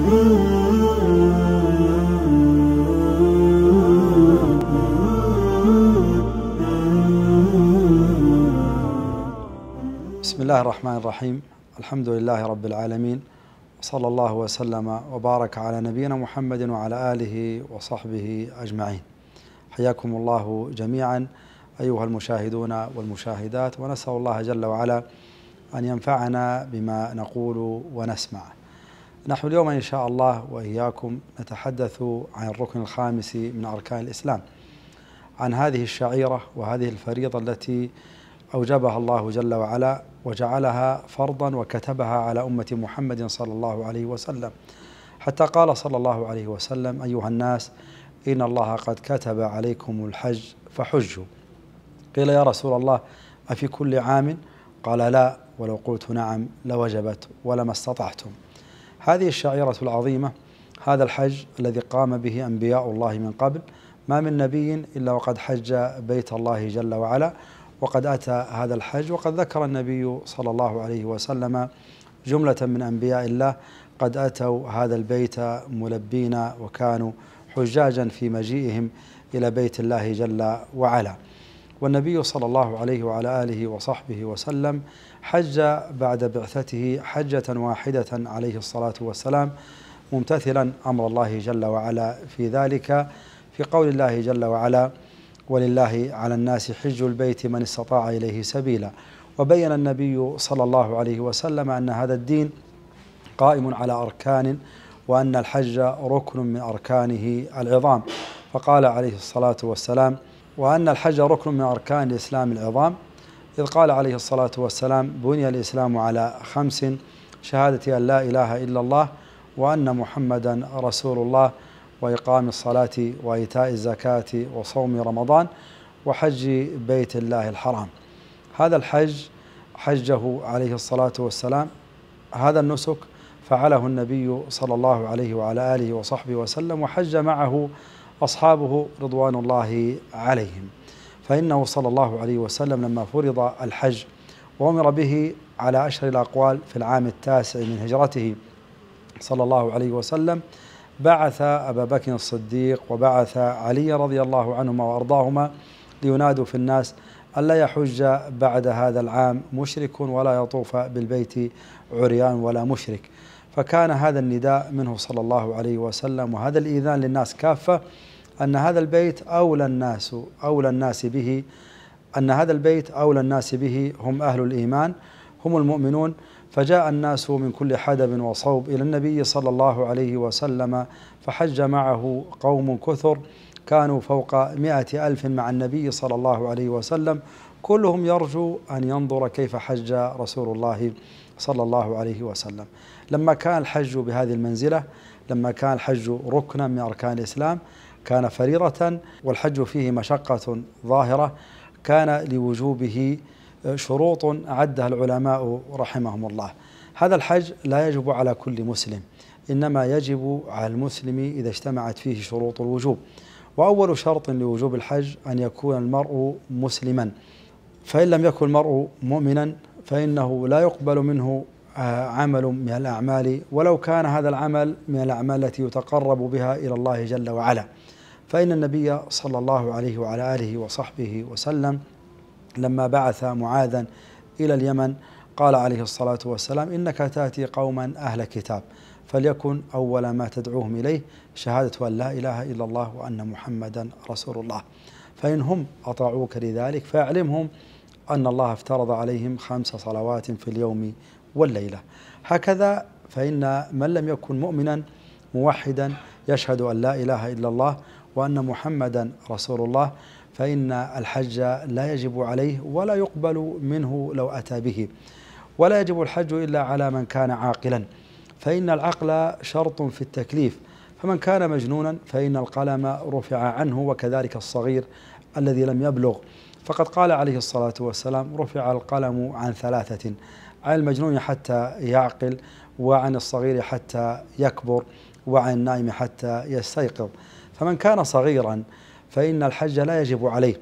بسم الله الرحمن الرحيم الحمد لله رب العالمين وصلى الله وسلم وبارك على نبينا محمد وعلى آله وصحبه أجمعين حياكم الله جميعا أيها المشاهدون والمشاهدات ونسأل الله جل وعلا أن ينفعنا بما نقول ونسمع نحن اليوم إن شاء الله وإياكم نتحدث عن الركن الخامس من أركان الإسلام عن هذه الشعيرة وهذه الفريضة التي أوجبها الله جل وعلا وجعلها فرضا وكتبها على أمة محمد صلى الله عليه وسلم حتى قال صلى الله عليه وسلم أيها الناس إن الله قد كتب عليكم الحج فحجوا قيل يا رسول الله أفي كل عام قال لا ولو قلت نعم لوجبت ولما استطعتم هذه الشعيرة العظيمة هذا الحج الذي قام به أنبياء الله من قبل ما من نبي إلا وقد حج بيت الله جل وعلا وقد أتى هذا الحج وقد ذكر النبي صلى الله عليه وسلم جملة من أنبياء الله قد أتوا هذا البيت ملبين وكانوا حجاجا في مجيئهم إلى بيت الله جل وعلا والنبي صلى الله عليه وعلى آله وصحبه وسلم حج بعد بعثته حجة واحدة عليه الصلاة والسلام ممتثلا أمر الله جل وعلا في ذلك في قول الله جل وعلا ولله على الناس حج البيت من استطاع إليه سبيلا وبين النبي صلى الله عليه وسلم أن هذا الدين قائم على أركان وأن الحج ركن من أركانه العظام فقال عليه الصلاة والسلام وأن الحج ركن من أركان الإسلام العظام إذ قال عليه الصلاة والسلام بني الإسلام على خمس شهادة أن لا إله إلا الله وأن محمدا رسول الله وإقام الصلاة وإيتاء الزكاة وصوم رمضان وحج بيت الله الحرام هذا الحج حجه عليه الصلاة والسلام هذا النسك فعله النبي صلى الله عليه وعلى آله وصحبه وسلم وحج معه أصحابه رضوان الله عليهم فإنه صلى الله عليه وسلم لما فرض الحج وأمر به على أشهر الأقوال في العام التاسع من هجرته صلى الله عليه وسلم بعث أبا بكر الصديق وبعث علي رضي الله عنهما وأرضاهما لينادوا في الناس ألا يحج بعد هذا العام مشرك ولا يطوف بالبيت عريان ولا مشرك فكان هذا النداء منه صلى الله عليه وسلم وهذا الإيذان للناس كافة أن هذا البيت أولى الناس أولى الناس به أن هذا البيت أولى الناس به هم أهل الإيمان هم المؤمنون فجاء الناس من كل حدب وصوب إلى النبي صلى الله عليه وسلم فحج معه قوم كثر كانوا فوق مائة ألف مع النبي صلى الله عليه وسلم كلهم يرجو أن ينظر كيف حج رسول الله صلى الله عليه وسلم لما كان الحج بهذه المنزلة لما كان الحج ركنا من أركان الإسلام كان فريضة والحج فيه مشقة ظاهرة كان لوجوبه شروط عدها العلماء رحمهم الله هذا الحج لا يجب على كل مسلم إنما يجب على المسلم إذا اجتمعت فيه شروط الوجوب وأول شرط لوجوب الحج أن يكون المرء مسلما فإن لم يكن المرء مؤمنا فإنه لا يقبل منه آه، عمل من الأعمال ولو كان هذا العمل من الأعمال التي يتقرب بها إلى الله جل وعلا فإن النبي صلى الله عليه وعلى آله وصحبه وسلم لما بعث معاذا إلى اليمن قال عليه الصلاة والسلام إنك تأتي قوما أهل كتاب فليكن أول ما تدعوهم إليه شهادة أن لا إله إلا الله وأن محمدا رسول الله فإن هم أطاعوك لذلك فأعلمهم أن الله افترض عليهم خمس صلوات في اليوم والليلة هكذا فإن من لم يكن مؤمنا موحدا يشهد أن لا إله إلا الله وأن محمدا رسول الله فإن الحج لا يجب عليه ولا يقبل منه لو أتى به ولا يجب الحج إلا على من كان عاقلا فإن العقل شرط في التكليف فمن كان مجنونا فإن القلم رفع عنه وكذلك الصغير الذي لم يبلغ فقد قال عليه الصلاة والسلام رفع القلم عن ثلاثة عن المجنون حتى يعقل وعن الصغير حتى يكبر وعن النائم حتى يستيقظ فمن كان صغيرا فإن الحج لا يجب عليه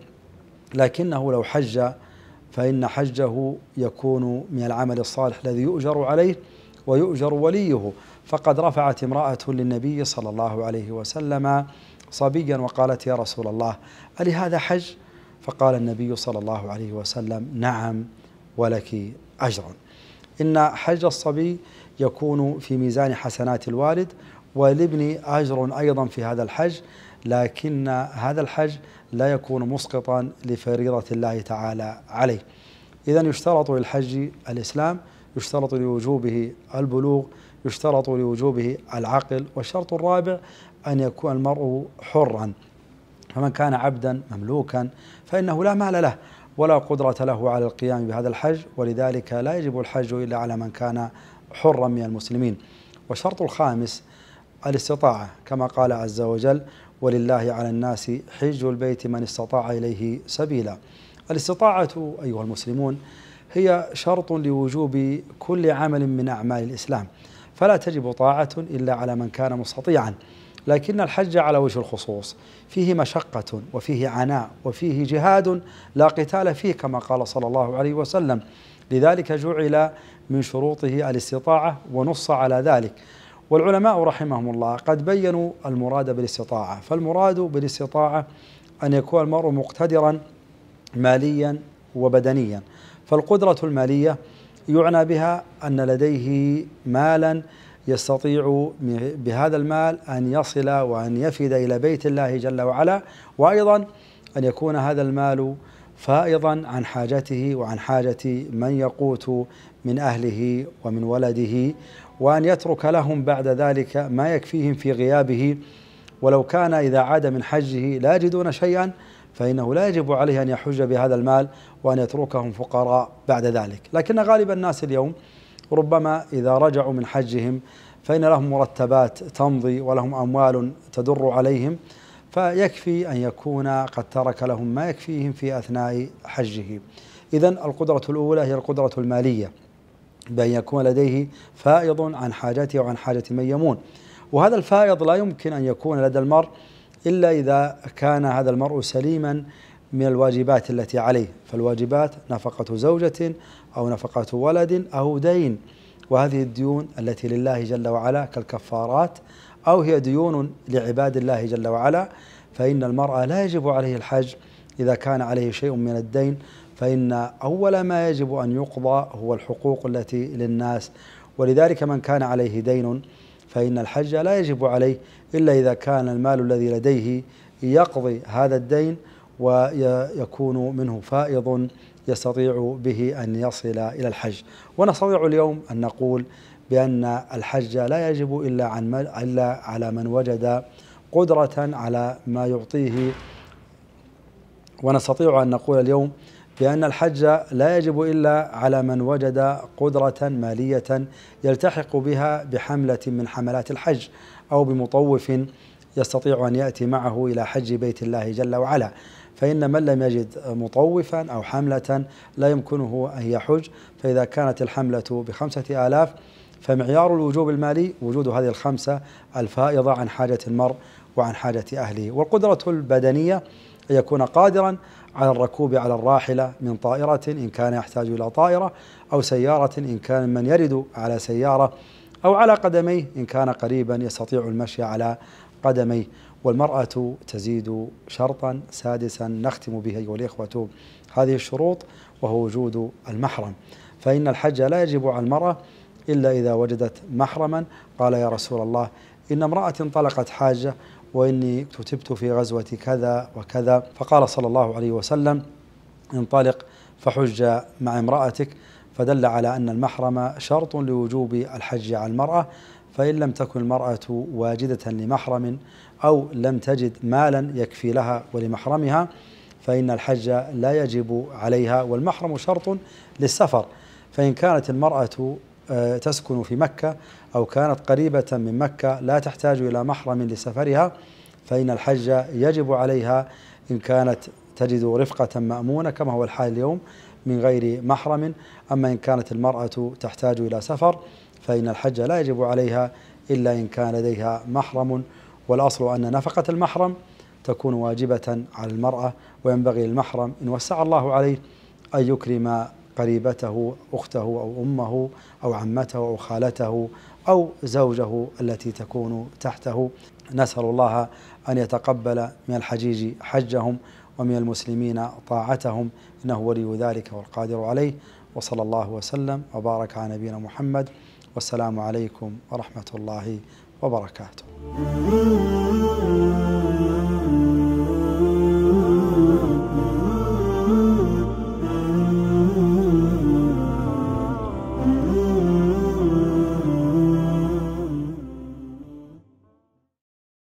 لكنه لو حج فإن حجه يكون من العمل الصالح الذي يؤجر عليه ويؤجر وليه فقد رفعت امرأة للنبي صلى الله عليه وسلم صبيا وقالت يا رسول الله ألي هذا حج؟ فقال النبي صلى الله عليه وسلم نعم ولك أجر إن حج الصبي يكون في ميزان حسنات الوالد ولابن أجر أيضا في هذا الحج لكن هذا الحج لا يكون مسقطا لفريضة الله تعالى عليه إذا يشترط للحج الإسلام يشترط لوجوبه البلوغ يشترط لوجوبه العقل والشرط الرابع أن يكون المرء حرا فمن كان عبدا مملوكا فإنه لا مال له ولا قدرة له على القيام بهذا الحج ولذلك لا يجب الحج إلا على من كان حرا من المسلمين والشرط الخامس الاستطاعة كما قال عز وجل ولله على الناس حج البيت من استطاع إليه سبيلا الاستطاعة أيها المسلمون هي شرط لوجوب كل عمل من أعمال الإسلام فلا تجب طاعة إلا على من كان مستطيعا لكن الحج على وجه الخصوص فيه مشقة وفيه عناء وفيه جهاد لا قتال فيه كما قال صلى الله عليه وسلم لذلك جعل من شروطه الاستطاعة ونص على ذلك والعلماء رحمهم الله قد بينوا المراد بالاستطاعة فالمراد بالاستطاعة أن يكون المرء مقتدرا ماليا وبدنيا فالقدرة المالية يعنى بها أن لديه مالا يستطيع بهذا المال أن يصل وأن يفد إلى بيت الله جل وعلا وأيضا أن يكون هذا المال فائضا عن حاجته وعن حاجة من يقوت من أهله ومن ولده وأن يترك لهم بعد ذلك ما يكفيهم في غيابه ولو كان إذا عاد من حجه لا يجدون شيئا فإنه لا يجب عليه أن يحج بهذا المال وأن يتركهم فقراء بعد ذلك لكن غالب الناس اليوم ربما إذا رجعوا من حجهم فإن لهم مرتبات تمضي ولهم أموال تدر عليهم فيكفي أن يكون قد ترك لهم ما يكفيهم في أثناء حجه إذا القدرة الأولى هي القدرة المالية بأن يكون لديه فائض عن حاجته وعن حاجة من يمون وهذا الفائض لا يمكن أن يكون لدى المرء إلا إذا كان هذا المرء سليما من الواجبات التي عليه فالواجبات نفقة زوجة أو نفقة ولد أو دين وهذه الديون التي لله جل وعلا كالكفارات أو هي ديون لعباد الله جل وعلا فإن المرأة لا يجب عليه الحج إذا كان عليه شيء من الدين فإن أول ما يجب أن يقضى هو الحقوق التي للناس ولذلك من كان عليه دين فإن الحج لا يجب عليه إلا إذا كان المال الذي لديه يقضي هذا الدين ويكون منه فائض يستطيع به أن يصل إلى الحج ونستطيع اليوم أن نقول بأن الحج لا يجب إلا, عن إلا على من وجد قدرة على ما يعطيه ونستطيع أن نقول اليوم بأن الحج لا يجب إلا على من وجد قدرة مالية يلتحق بها بحملة من حملات الحج أو بمطوف يستطيع أن يأتي معه إلى حج بيت الله جل وعلا فإن من لم يجد مطوفا أو حملة لا يمكنه أن يحج فإذا كانت الحملة بخمسة آلاف فمعيار الوجوب المالي وجود هذه الخمسة الفائضة عن حاجة المرء وعن حاجة أهله والقدرة البدنية أن يكون قادرا على الركوب على الراحلة من طائرة إن كان يحتاج إلى طائرة أو سيارة إن كان من يرد على سيارة أو على قدميه إن كان قريبا يستطيع المشي على قدميه والمرأة تزيد شرطا سادسا نختم به أيها الإخوة هذه الشروط وهو وجود المحرم فإن الحج لا يجب على المرأة إلا إذا وجدت محرما قال يا رسول الله إن امرأة انطلقت حاجة وإني كتبت في غزوة كذا وكذا فقال صلى الله عليه وسلم انطلق فحج مع امرأتك فدل على أن المحرم شرط لوجوب الحج على المرأة فإن لم تكن المرأة واجدة لمحرم أو لم تجد مالا يكفي لها ولمحرمها فإن الحج لا يجب عليها والمحرم شرط للسفر فإن كانت المرأة آه، تسكن في مكة أو كانت قريبة من مكة لا تحتاج إلى محرم لسفرها فإن الحج يجب عليها إن كانت تجد رفقة مأمونة كما هو الحال اليوم من غير محرم أما إن كانت المرأة تحتاج إلى سفر فإن الحج لا يجب عليها إلا إن كان لديها محرم والأصل أن نفقة المحرم تكون واجبة على المرأة وينبغي المحرم إن وسع الله عليه أن يكرم قريبته أخته أو أمه أو عمته أو خالته أو زوجه التي تكون تحته نسأل الله أن يتقبل من الحجيج حجهم ومن المسلمين طاعتهم إنه ولي ذلك والقادر عليه وصلى الله وسلم وبارك على نبينا محمد والسلام عليكم ورحمة الله وبركاته